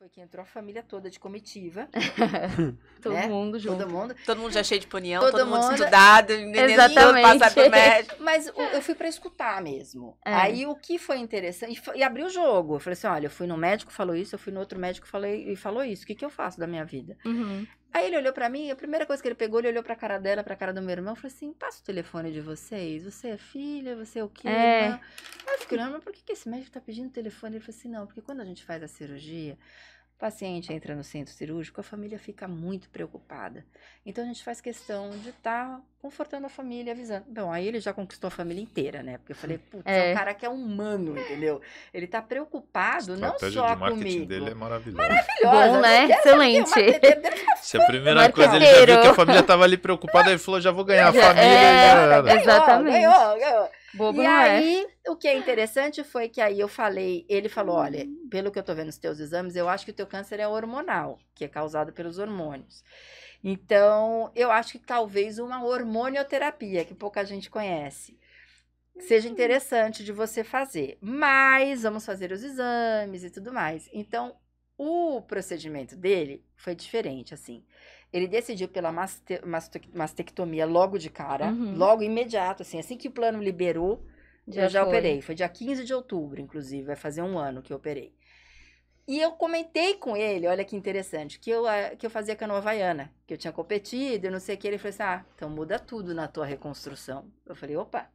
Foi que entrou a família toda de comitiva. Né? todo né? mundo junto. Todo mundo. Todo mundo já cheio de punião, todo, todo mundo, mundo estudado, Exatamente. médico. Mas o, eu fui para escutar mesmo. É. Aí o que foi interessante, e, foi, e abriu o jogo. Eu falei assim, olha, eu fui no médico, falou isso, eu fui no outro médico falei, e falou isso. O que, que eu faço da minha vida? Uhum. Aí ele olhou para mim, a primeira coisa que ele pegou, ele olhou pra cara dela, pra cara do meu irmão, e falou assim: passa o telefone de vocês, você é filha, você é o quê? É. Aí eu fiquei mas por que, que esse médico tá pedindo telefone? Ele falou assim: não, porque quando a gente faz a cirurgia, paciente entra no centro cirúrgico, a família fica muito preocupada. Então a gente faz questão de estar tá confortando a família, avisando. Bom, aí ele já conquistou a família inteira, né? Porque eu falei, putz, é. é um cara que é humano, entendeu? Ele tá preocupado não só de marketing comigo. dele é maravilhoso. Maravilhoso, Bom, né? Excelente. Se a primeira coisa ele já viu que a família tava ali preocupada, ele falou, já vou ganhar a família. É, já... Exatamente. Ganhou, ganhou, ganhou. Bobo e é. aí, o que é interessante foi que aí eu falei, ele falou, olha, hum. pelo que eu tô vendo nos teus exames, eu acho que o teu câncer é hormonal, que é causado pelos hormônios. Então, eu acho que talvez uma hormonioterapia, que pouca gente conhece, seja hum. interessante de você fazer. Mas vamos fazer os exames e tudo mais. Então, o procedimento dele foi diferente, assim. Ele decidiu pela mastectomia logo de cara, uhum. logo imediato, assim, assim que o plano liberou, já eu já foi. operei. Foi dia 15 de outubro, inclusive. Vai fazer um ano que eu operei. E eu comentei com ele, olha que interessante, que eu, que eu fazia canoa havaiana, que eu tinha competido, eu não sei o que. Ele falou assim: ah, então muda tudo na tua reconstrução. Eu falei: opa.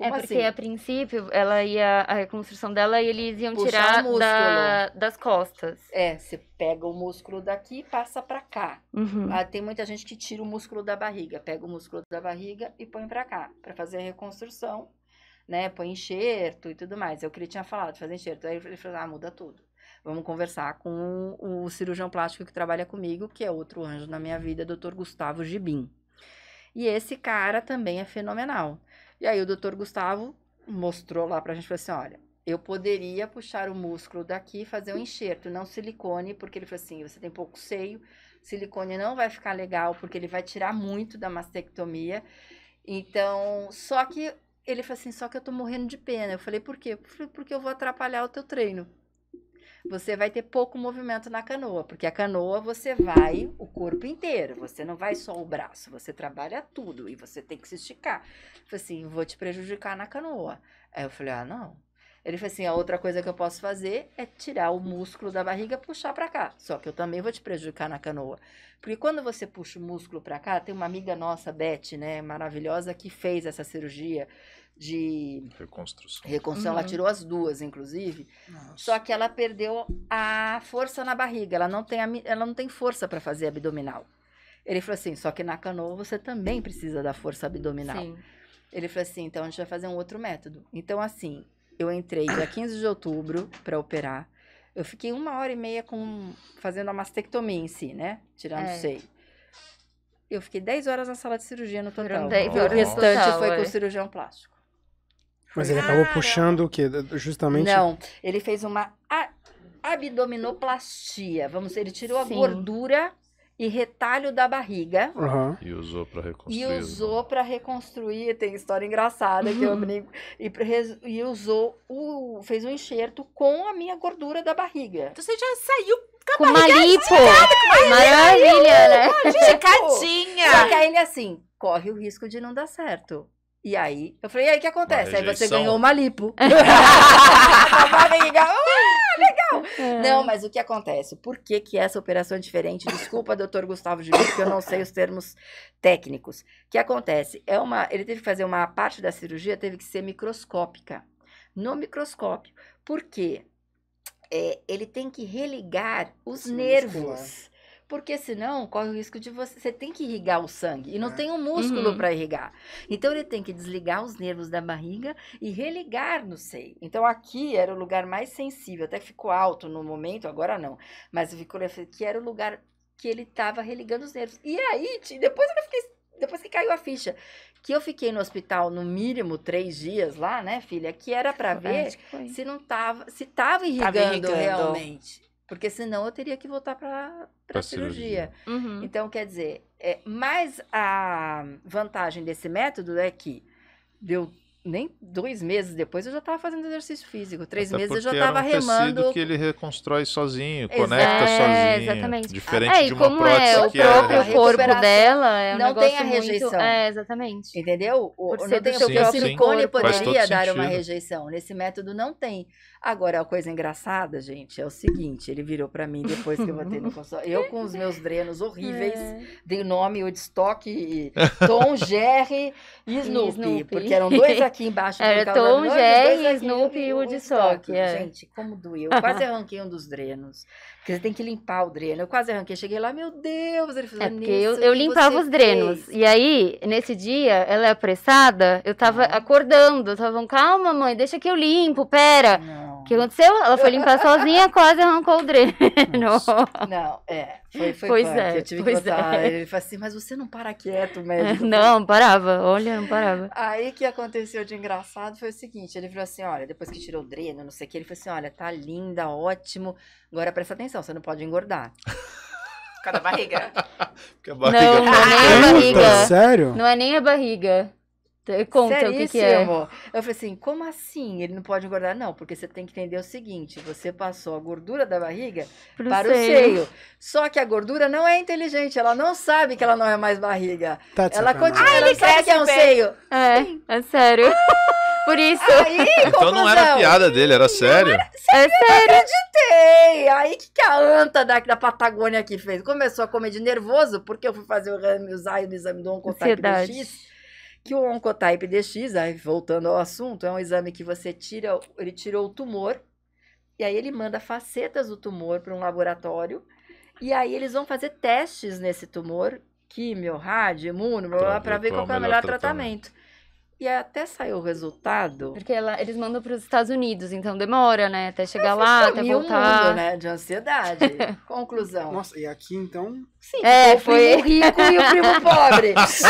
é porque assim? a princípio ela ia a reconstrução dela e eles iam Puxar tirar da, das costas. É, você pega o músculo daqui e passa para cá. Uhum. Ah, tem muita gente que tira o músculo da barriga, pega o músculo da barriga e põe para cá para fazer a reconstrução né? Põe enxerto e tudo mais. Eu é queria tinha falado de fazer enxerto. Aí ele falou: ah, muda tudo. Vamos conversar com o cirurgião plástico que trabalha comigo, que é outro anjo na minha vida, doutor Gustavo Gibim. E esse cara também é fenomenal. E aí o doutor Gustavo mostrou lá pra gente, falou assim, olha, eu poderia puxar o músculo daqui e fazer um enxerto, não silicone, porque ele falou assim, você tem pouco seio, silicone não vai ficar legal, porque ele vai tirar muito da mastectomia. Então, só que ele falou assim: só que eu tô morrendo de pena. Eu falei: por quê? Eu falei, porque eu vou atrapalhar o teu treino. Você vai ter pouco movimento na canoa, porque a canoa você vai o corpo inteiro, você não vai só o braço, você trabalha tudo e você tem que se esticar. Eu falei assim: vou te prejudicar na canoa. Aí eu falei: ah, não. Ele falou assim: a outra coisa que eu posso fazer é tirar o músculo da barriga e puxar para cá. Só que eu também vou te prejudicar na canoa. Porque quando você puxa o músculo para cá, tem uma amiga nossa, Beth, né, maravilhosa, que fez essa cirurgia de reconstrução. Reconstrução, uhum. ela tirou as duas, inclusive. Nossa. Só que ela perdeu a força na barriga, ela não tem, ela não tem força para fazer abdominal. Ele falou assim: só que na canoa você também precisa da força abdominal. Sim. Ele falou assim: então a gente vai fazer um outro método. Então, assim, eu entrei dia 15 de outubro para operar. Eu fiquei uma hora e meia com fazendo a mastectomia em si, né? Tirando é. seio. Eu fiquei 10 horas na sala de cirurgia no total. o restante total, foi com é. o cirurgião plástico. Mas ele acabou ah, puxando o quê? Justamente. Não, ele fez uma abdominoplastia. Vamos dizer, ele tirou Sim. a gordura e retalho da barriga. Uhum. E usou para reconstruir. E usou então. para reconstruir, tem história engraçada que eu brinco. E, e usou o fez um enxerto com a minha gordura da barriga. Então você já saiu com a barriga uma Maravilha, né? Esticadinha. Tipo, só que aí ele é assim, corre o risco de não dar certo. E aí, eu falei, e aí o que acontece? Aí você ganhou uma lipo. a barriga, é. Não, mas o que acontece? Por que, que essa operação é diferente? Desculpa, doutor Gustavo Gil, que eu não sei os termos técnicos. O que acontece? É uma, ele teve que fazer uma parte da cirurgia, teve que ser microscópica. No microscópio. Por quê? É, ele tem que religar os Sim, nervos. Muscular porque senão corre o risco de você. Você tem que irrigar o sangue e não é. tem um músculo uhum. para irrigar. Então ele tem que desligar os nervos da barriga e religar no seio. Então aqui era o lugar mais sensível, até ficou alto no momento, agora não, mas ficou que era o lugar que ele estava religando os nervos. E aí, depois eu fiquei depois que caiu a ficha, que eu fiquei no hospital no mínimo três dias lá, né, filha, que era para é, ver se não tava, se tava irrigando, tava irrigando, realmente. Porque senão eu teria que voltar para a cirurgia. cirurgia. Uhum. Então, quer dizer, é, mas a vantagem desse método é que deu nem dois meses depois eu já estava fazendo exercício físico. Três Até meses eu já estava um remando. que ele reconstrói sozinho, Ex conecta é, sozinho. Exatamente. Diferente é, de uma como é prótese é, o que é próprio é... corpo dela é um não tem a rejeição. Muito... É, exatamente. Entendeu? O, Por não tem o silicone poderia dar uma rejeição. Nesse método não tem. Agora a coisa engraçada, gente, é o seguinte, ele virou para mim depois que eu botei no consultório. Eu com os meus drenos horríveis, é. dei o nome, o estoque, Tom Jerry e Snoopy, e Snoopy, porque eram dois aqui embaixo. Era é, Tom, Jerry, aqui, Snoopy e Woodstock. É. Gente, como doeu. Eu quase arranquei um dos drenos. Porque você tem que limpar o dreno. Eu quase arranquei. Cheguei lá, meu Deus. Ele falou, é porque eu, eu limpava os drenos. Fez. E aí, nesse dia, ela é apressada. Eu tava ah. acordando. Eu tava falando, calma, mãe, deixa que eu limpo, pera. Não. O que aconteceu? Ela foi limpar sozinha, quase arrancou o dreno. Não, é. Foi, foi pois é. Eu tive pois que botar. É. Ele falou assim, mas você não para quieto, médico. Não, parava. Olha, não parava. Aí que aconteceu de engraçado foi o seguinte: ele falou assim: olha, depois que tirou o dreno, não sei o que, ele falou assim: olha, tá linda, ótimo. Agora presta atenção, você não pode engordar. Por causa da barriga. barriga. Não, não é nem a barriga. Sério? Não é nem a barriga. Conta Seríssimo. o que, que é. Eu falei assim, como assim? Ele não pode engordar? Não, porque você tem que entender o seguinte, você passou a gordura da barriga Pro para seio. o seio. Só que a gordura não é inteligente, ela não sabe que ela não é mais barriga. Tá ela continua, ah, ela sabe que é um bem. seio. É, Sim. é sério. Ah! Por isso. Aí, então conclusão. não era piada dele, era sério. Era, sério, é sério. acreditei. Aí que, que a anta da, da Patagônia aqui fez? Começou a comer de nervoso, porque eu fui fazer o exame, o exame do Oncotype X que o Oncotype DX, aí voltando ao assunto, é um exame que você tira, ele tirou o tumor, e aí ele manda facetas do tumor para um laboratório, e aí eles vão fazer testes nesse tumor, químio, rádio, imuno, tá, para ver é qual é o melhor tratamento. tratamento e até saiu o resultado. Porque ela, eles mandam para os Estados Unidos, então demora, né? Até chegar lá, é até voltar. mundo, né? De ansiedade. Conclusão. Nossa, e aqui então? Sim. É, o foi o rico e o primo pobre. assim,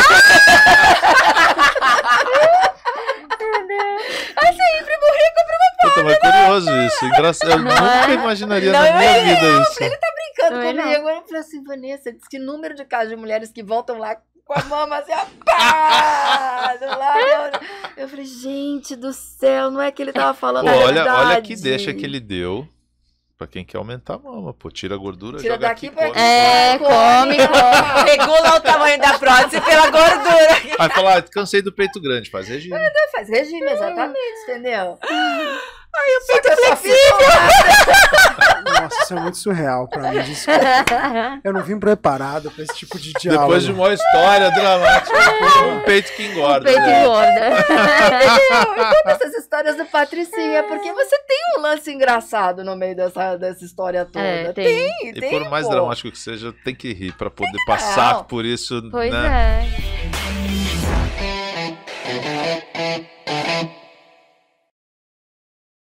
primo rico, primo pobre. Eu tava curioso isso. Engraçado. Eu não nunca é? imaginaria não, na minha vida isso. Ele tá brincando não é, comigo. não. Eu falei assim, Vanessa, diz que número de casos de mulheres que voltam lá com a mama assim, ó, pá, do lado. Eu falei, gente do céu, não é que ele tava falando pô, olha, verdade. olha que deixa que ele deu. Pra quem quer aumentar a mama, pô, tira a gordura, tira joga daqui aqui, pra... É, come, come. Regula o tamanho da prótese pela gordura. Aí falar, ah, cansei do peito grande, faz regime. É, faz regime, exatamente, entendeu? Ai, o peito flexível isso é muito surreal pra mim. Desculpa. Eu não vim preparado pra esse tipo de diálogo. Depois de uma história dramática, um peito que engorda. Um peito né? engorda. Conta essas histórias do Patricinha, porque você tem um lance engraçado no meio dessa, dessa história toda. É, tem. tem. E tem, por mais pô. dramático que seja, tem que rir pra poder tem passar não. por isso. Pois né? é.